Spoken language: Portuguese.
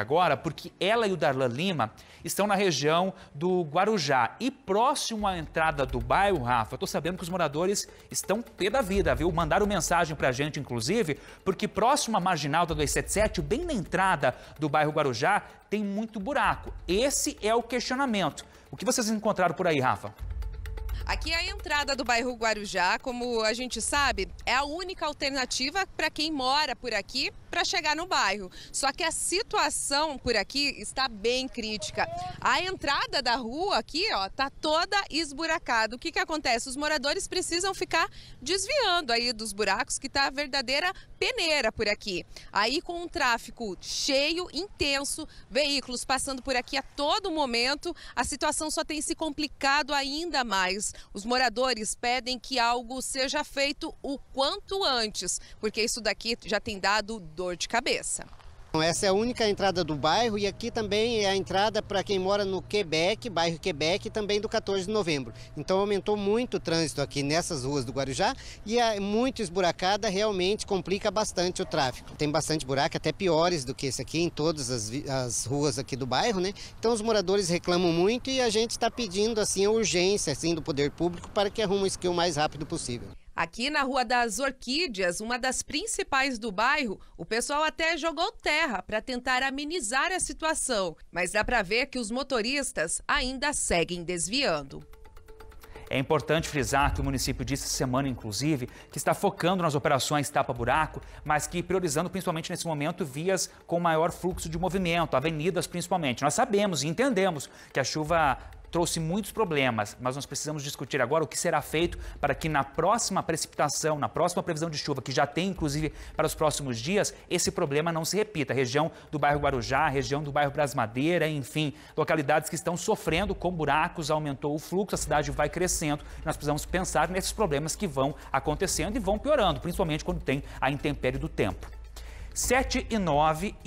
agora, porque ela e o Darlan Lima estão na região do Guarujá e próximo à entrada do bairro, Rafa, eu tô sabendo que os moradores estão pé da vida, viu? Mandaram mensagem pra gente, inclusive, porque próximo à marginal da 277, bem na entrada do bairro Guarujá, tem muito buraco. Esse é o questionamento. O que vocês encontraram por aí, Rafa? Aqui é a entrada do bairro Guarujá, como a gente sabe, é a única alternativa para quem mora por aqui para chegar no bairro. Só que a situação por aqui está bem crítica. A entrada da rua aqui, ó, tá toda esburacada. O que que acontece? Os moradores precisam ficar desviando aí dos buracos que tá a verdadeira peneira por aqui. Aí com um tráfego cheio, intenso, veículos passando por aqui a todo momento, a situação só tem se complicado ainda mais. Os moradores pedem que algo seja feito o quanto antes, porque isso daqui já tem dado dor de cabeça. Então, essa é a única entrada do bairro e aqui também é a entrada para quem mora no Quebec, bairro Quebec, também do 14 de novembro. Então aumentou muito o trânsito aqui nessas ruas do Guarujá e é muito esburacada realmente complica bastante o tráfego. Tem bastante buraco, até piores do que esse aqui em todas as, as ruas aqui do bairro, né? Então os moradores reclamam muito e a gente está pedindo assim urgência assim do poder público para que arrume isso aqui o mais rápido possível. Aqui na Rua das Orquídeas, uma das principais do bairro, o pessoal até jogou terra para tentar amenizar a situação, mas dá para ver que os motoristas ainda seguem desviando. É importante frisar que o município disse semana, inclusive, que está focando nas operações tapa-buraco, mas que priorizando principalmente nesse momento vias com maior fluxo de movimento, avenidas principalmente. Nós sabemos e entendemos que a chuva trouxe muitos problemas, mas nós precisamos discutir agora o que será feito para que na próxima precipitação, na próxima previsão de chuva, que já tem inclusive para os próximos dias, esse problema não se repita. região do bairro Guarujá, região do bairro Brasmadeira, enfim, localidades que estão sofrendo com buracos, aumentou o fluxo, a cidade vai crescendo. Nós precisamos pensar nesses problemas que vão acontecendo e vão piorando, principalmente quando tem a intempérie do tempo. 7 e 9